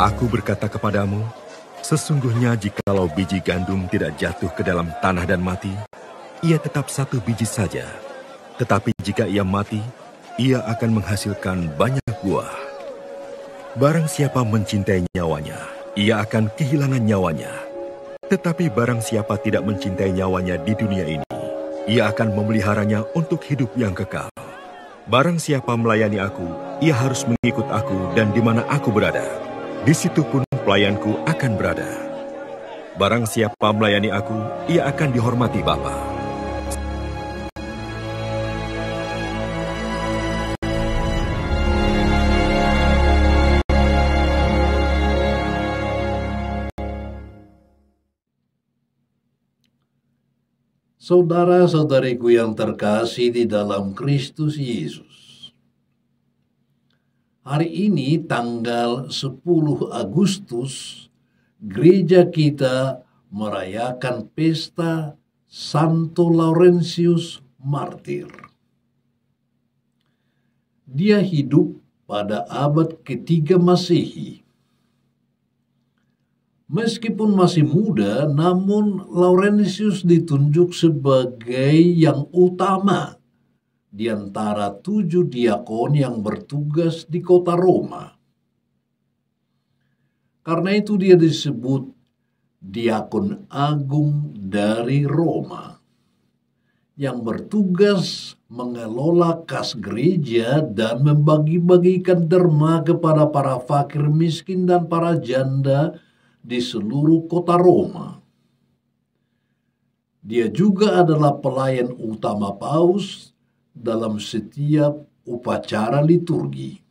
Aku berkata kepadamu, sesungguhnya jikalau biji gandum tidak jatuh ke dalam tanah dan mati, ia tetap satu biji saja. Tetapi jika ia mati, ia akan menghasilkan banyak buah. Barang siapa mencintai nyawanya, ia akan kehilangan nyawanya. Tetapi barang siapa tidak mencintai nyawanya di dunia ini, ia akan memeliharanya untuk hidup yang kekal. Barang siapa melayani aku, ia harus mengikut aku dan di mana aku berada di situ pun pelayanku akan berada. Barang siapa melayani aku, ia akan dihormati Bapa. Saudara-saudariku yang terkasih di dalam Kristus Yesus, Hari ini tanggal 10 Agustus gereja kita merayakan pesta Santo Laurentius Martir. Dia hidup pada abad ketiga Masehi. Meskipun masih muda, namun Laurentius ditunjuk sebagai yang utama di antara tujuh diakon yang bertugas di kota Roma. Karena itu dia disebut diakon agung dari Roma yang bertugas mengelola kas gereja dan membagi-bagikan derma kepada para fakir miskin dan para janda di seluruh kota Roma. Dia juga adalah pelayan utama Paus dalam setiap upacara liturgi.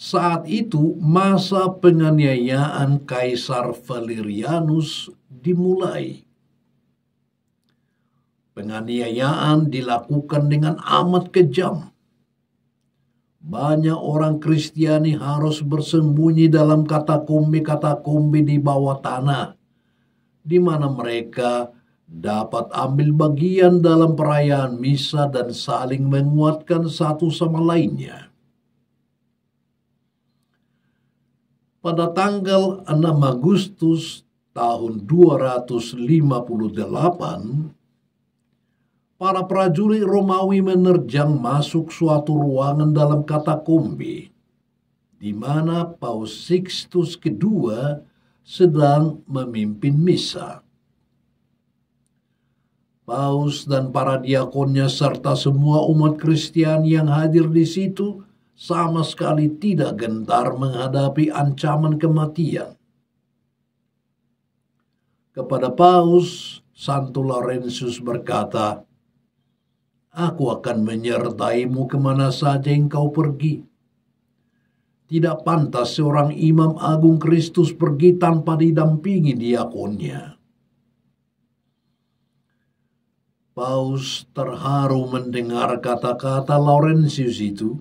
Saat itu masa penganiayaan Kaisar Valerianus dimulai. Penganiayaan dilakukan dengan amat kejam. Banyak orang Kristiani harus bersembunyi dalam katakombi-katakombi di bawah tanah, di mana mereka dapat ambil bagian dalam perayaan misa dan saling menguatkan satu sama lainnya. Pada tanggal 6 Agustus tahun 258, para prajurit Romawi menerjang masuk suatu ruangan dalam katakombi, di mana Paus Sixtus II sedang memimpin misa. Paus dan para diakonnya serta semua umat Kristen yang hadir di situ sama sekali tidak gentar menghadapi ancaman kematian. Kepada Paus, Santo Laurentius berkata, Aku akan menyertaimu kemana saja engkau pergi. Tidak pantas seorang imam agung Kristus pergi tanpa didampingi diakonnya Paus terharu mendengar kata-kata Laurentius itu,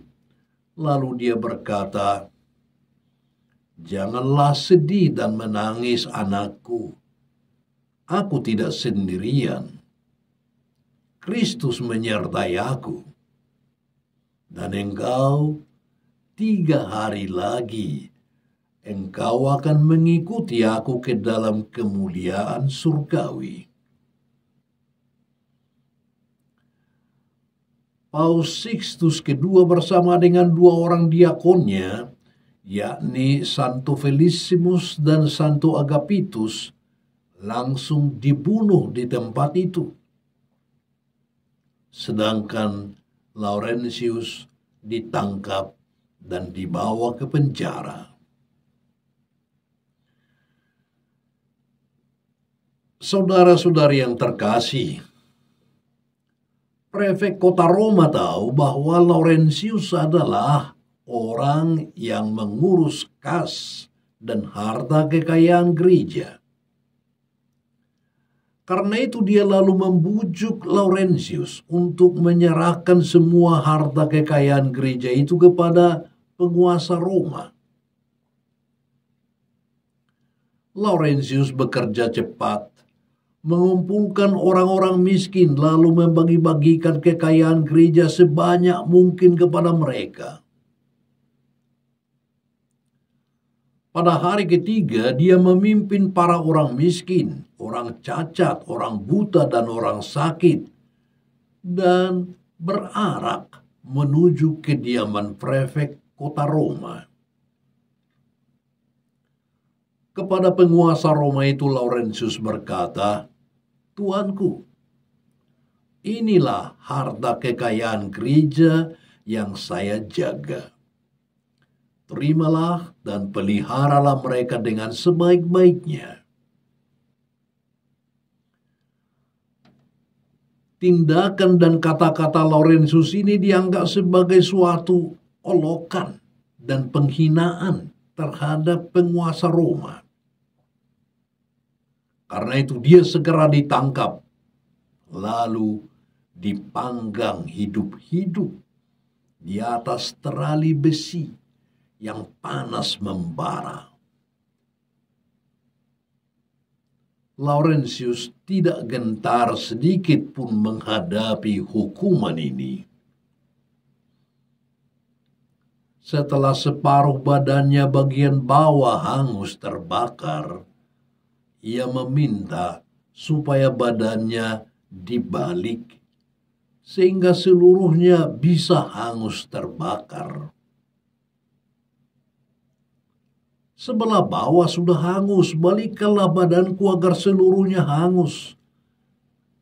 lalu dia berkata, Janganlah sedih dan menangis anakku. Aku tidak sendirian. Kristus menyertai aku. Dan engkau tiga hari lagi engkau akan mengikuti aku ke dalam kemuliaan surgawi. Paus Sixtus kedua bersama dengan dua orang diakonnya, yakni Santo Felicimus dan Santo Agapitus, langsung dibunuh di tempat itu. Sedangkan Laurentius ditangkap dan dibawa ke penjara. Saudara-saudari yang terkasih, Prefek kota Roma tahu bahwa Laurentius adalah orang yang mengurus kas dan harta kekayaan gereja. Karena itu dia lalu membujuk Laurentius untuk menyerahkan semua harta kekayaan gereja itu kepada penguasa Roma. Laurentius bekerja cepat mengumpulkan orang-orang miskin lalu membagi-bagikan kekayaan gereja sebanyak mungkin kepada mereka. Pada hari ketiga, dia memimpin para orang miskin, orang cacat, orang buta, dan orang sakit, dan berarak menuju kediaman prefek kota Roma. Kepada penguasa Roma itu Laurentius berkata, Tuanku, inilah harta kekayaan gereja yang saya jaga. Terimalah dan peliharalah mereka dengan sebaik-baiknya. Tindakan dan kata-kata Laurentius ini dianggap sebagai suatu olokan dan penghinaan terhadap penguasa Roma. Karena itu dia segera ditangkap, lalu dipanggang hidup-hidup di atas terali besi yang panas membara. Laurentius tidak gentar sedikit pun menghadapi hukuman ini. Setelah separuh badannya bagian bawah hangus terbakar, ia meminta supaya badannya dibalik sehingga seluruhnya bisa hangus terbakar. Sebelah bawah sudah hangus, balikkanlah badanku agar seluruhnya hangus.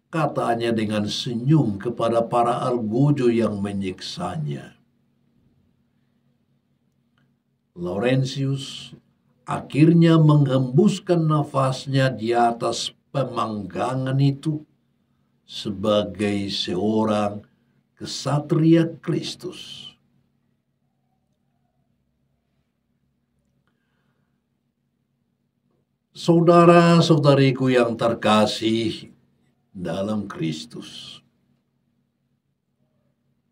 Katanya dengan senyum kepada para algojo yang menyiksanya. Laurentius akhirnya menghembuskan nafasnya di atas pemanggangan itu sebagai seorang kesatria Kristus. Saudara-saudariku yang terkasih dalam Kristus.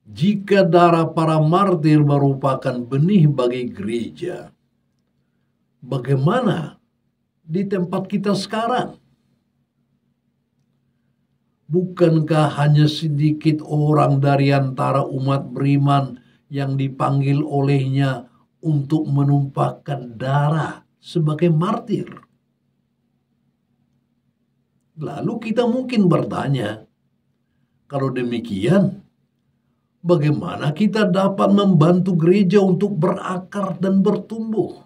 Jika darah para martir merupakan benih bagi gereja, bagaimana di tempat kita sekarang. Bukankah hanya sedikit orang dari antara umat beriman yang dipanggil olehnya untuk menumpahkan darah sebagai martir? Lalu kita mungkin bertanya, kalau demikian, bagaimana kita dapat membantu gereja untuk berakar dan bertumbuh?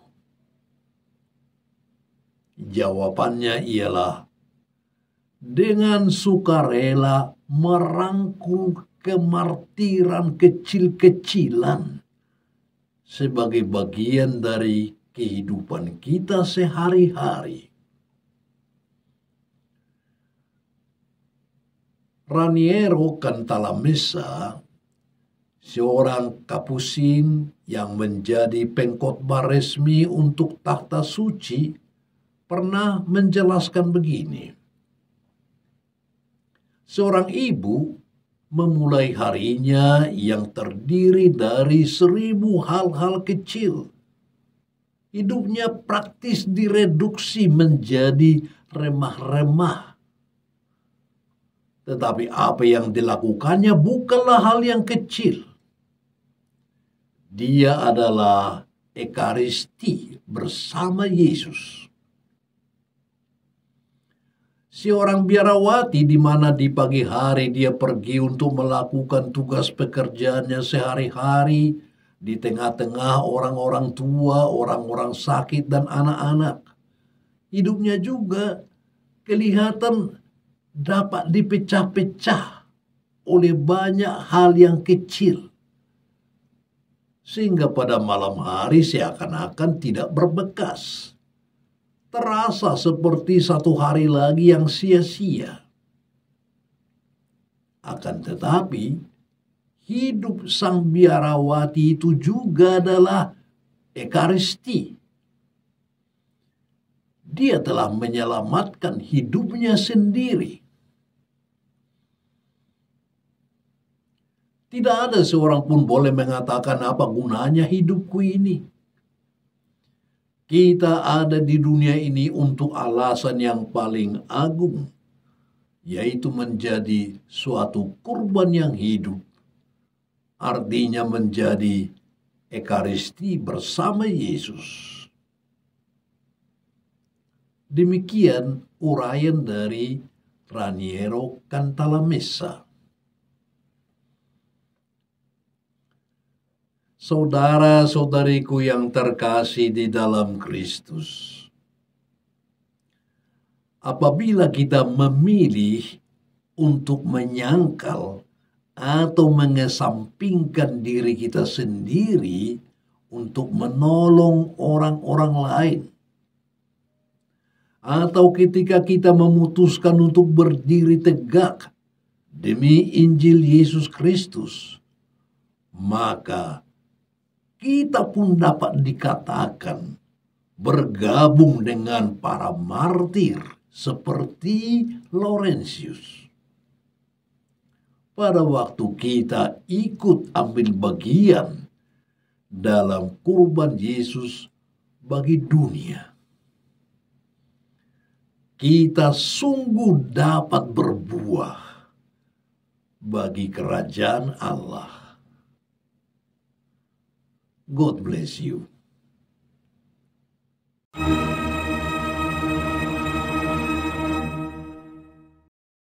Jawabannya iya. ialah dengan sukarela merangkul kemartiran kecil-kecilan sebagai bagian dari kehidupan kita sehari-hari. Raniero Cantalamessa, seorang kapusin yang menjadi pengkotbah resmi untuk tahta suci pernah menjelaskan begini. Seorang ibu memulai harinya yang terdiri dari seribu hal-hal kecil. Hidupnya praktis direduksi menjadi remah-remah. Tetapi apa yang dilakukannya bukanlah hal yang kecil. Dia adalah Ekaristi bersama Yesus. Si orang biarawati di mana di pagi hari dia pergi untuk melakukan tugas pekerjaannya sehari-hari di tengah-tengah orang-orang tua, orang-orang sakit dan anak-anak. Hidupnya juga kelihatan dapat dipecah-pecah oleh banyak hal yang kecil. Sehingga pada malam hari seakan-akan tidak berbekas terasa seperti satu hari lagi yang sia-sia. Akan tetapi, hidup sang biarawati itu juga adalah Ekaristi. Dia telah menyelamatkan hidupnya sendiri. Tidak ada seorang pun boleh mengatakan apa gunanya hidupku ini kita ada di dunia ini untuk alasan yang paling agung, yaitu menjadi suatu kurban yang hidup. Artinya menjadi ekaristi bersama Yesus. Demikian uraian dari Raniero Cantalamessa. saudara-saudariku yang terkasih di dalam Kristus. Apabila kita memilih untuk menyangkal atau mengesampingkan diri kita sendiri untuk menolong orang-orang lain, atau ketika kita memutuskan untuk berdiri tegak demi Injil Yesus Kristus, maka kita pun dapat dikatakan bergabung dengan para martir seperti Laurentius. Pada waktu kita ikut ambil bagian dalam kurban Yesus bagi dunia, kita sungguh dapat berbuah bagi kerajaan Allah. God bless you.